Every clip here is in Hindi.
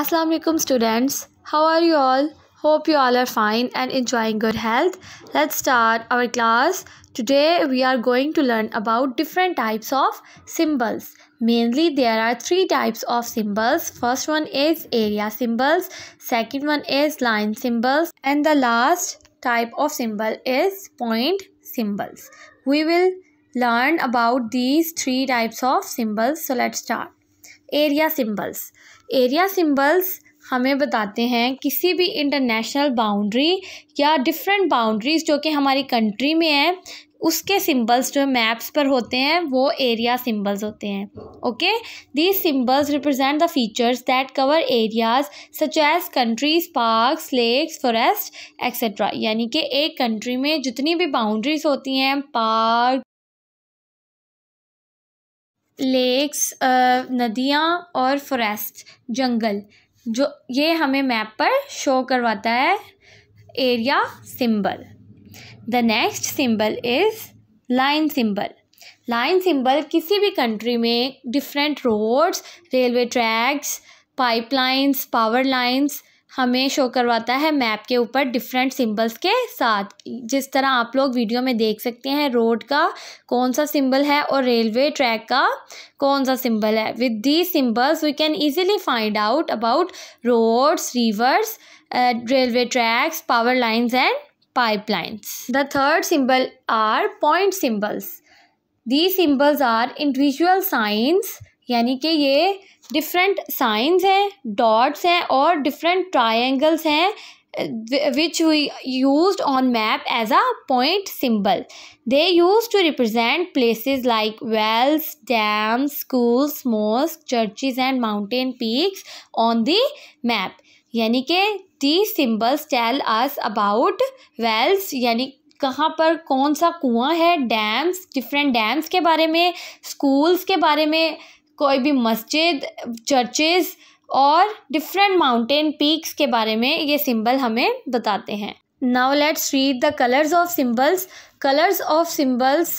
Assalamualaikum alaikum students. How are you all? Hope you all are fine and enjoying good health. Let's start our class. Today we are going to learn about different types of symbols. Mainly there are three types of symbols. First one is area symbols, second one is line symbols and the last type of symbol is point symbols. We will learn about these three types of symbols. So let's start. Area symbols area symbols हमें बताते हैं किसी भी इंटरनेशनल बाउंड्री या डिफरेंट बाउंड्रीज़ जो कि हमारी कंट्री में है उसके सिंबल्स जो मैप्स पर होते हैं वो एरिया सिंबल्स होते हैं okay these symbols represent the features that cover areas such as countries parks lakes forest etcetera यानी कि एक कंट्री में जितनी भी बाउंड्रीज होती हैं पार्क लेक्स uh, नदियाँ और फॉरेस्ट जंगल जो ये हमें मैप पर शो करवाता है area symbol the next symbol is line symbol line symbol किसी भी कंट्री में different roads railway tracks pipelines power lines हमें शो करवाता है मैप के ऊपर डिफरेंट सिंबल्स के साथ जिस तरह आप लोग वीडियो में देख सकते हैं रोड का कौन सा सिंबल है और रेलवे ट्रैक का कौन सा सिंबल है with the symbols we can easily find out about roads rivers railway tracks power lines and pipelines the third symbol are point symbols the symbols are individual signs यानी कि ये डिफरेंट साइंस हैं डॉट्स हैं और डिफरेंट ट्राइंगल्स हैं which we use on map as a point symbol they use to represent place like wells dams schools mosque churches and mountain peaks on the map यानी कि the symbols tell us about wells यानी कहाँ पर कौन सा कुआँ है डैम्स डिफरेंट डैम्स के बारे में स्कूल्स के बारे में कोई भी मस्जिद चर्चेज़ और डिफरेंट माउंटेन पीक्स के बारे में ये सिंबल हमें बताते हैं now let's read the colours of symbols colours of symbols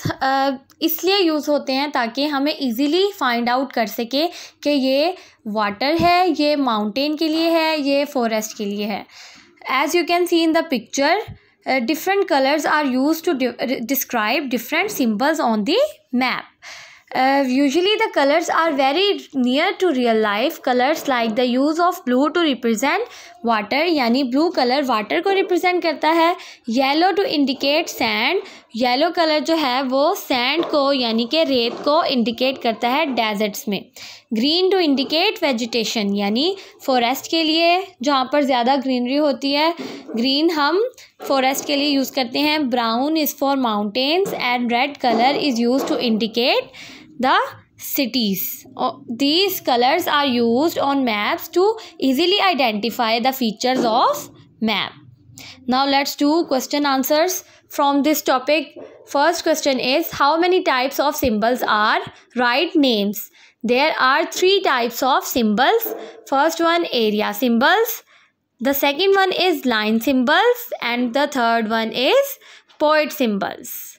इसलिए यूज़ होते हैं ताकि हमें इजीली फाइंड आउट कर सके कि ये वाटर है ये माउंटेन के लिए है ये फॉरेस्ट के लिए है as you can see in the picture different colours are use to describe different symbols on the map usually the colours are very near to real life colours like the use of blue to represent water यानी ब्लू कलर वाटर को रिप्रजेंट करता है yellow to indicate sand yellow colour जो है वो सैंड को यानी कि रेत को इंडिकेट करता है डेजर्ट्स में ग्रीन टू इंडिकेट वेजिटेशन यानी फॉरेस्ट के लिए जहाँ पर ज़्यादा ग्रीनरी होती है ग्रीन हम फॉरेस्ट के लिए यूज़ करते हैं brown is for mountains and red colour is use to indicate the cities. Oh, these colors are used on maps to easily identify the features of map. Now let's do question answers from this topic. First question is how many types of symbols are right names? There are three types of symbols. First one area symbols. The second one is line symbols and the third one is poet symbols.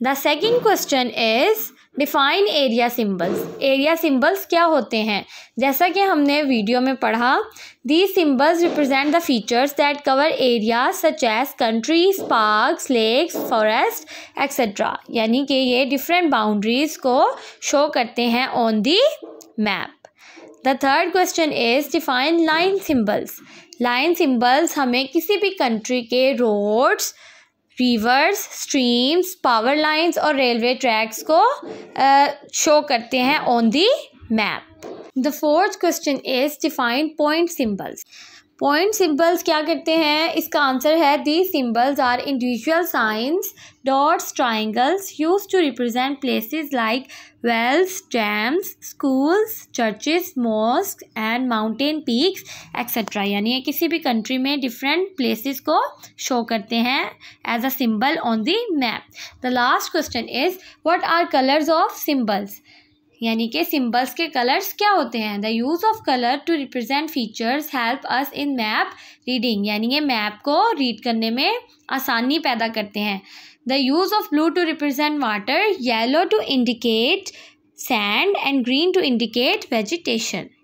The second question is define area symbols area symbols क्या होते हैं जैसा कि हमने वीडियो में पढ़ा the symbols represent the features that cover area such as countries parks lakes forest etcetera यानी कि ये डिफरेंट बाउंड्रीज को शो करते हैं on the map the third question is define line symbols line symbols हमें किसी भी कंट्री के roads rivers streams power lines और रेलवे ट्रैक्स को शो uh, करते हैं on the map the fourth question is defined point symbols point symbols क्या करते हैं इसका आंसर है the symbols are individual signs dots triangles use to represent places like wells dams schools churches mosque and mountain peaks etcetera यानी ये किसी भी कंट्री में डिफरेंट प्लेसेस को शो करते हैं as a symbol on the map the last question is what are colours of symbols यानी कि सिम्बल्स के कलर्स क्या होते हैं the use of colour to represent features help us in map reading यानी ये मैप को रीड करने में आसानी पैदा करते हैं the use of blue to represent water yellow to indicate sand and green to indicate vegetation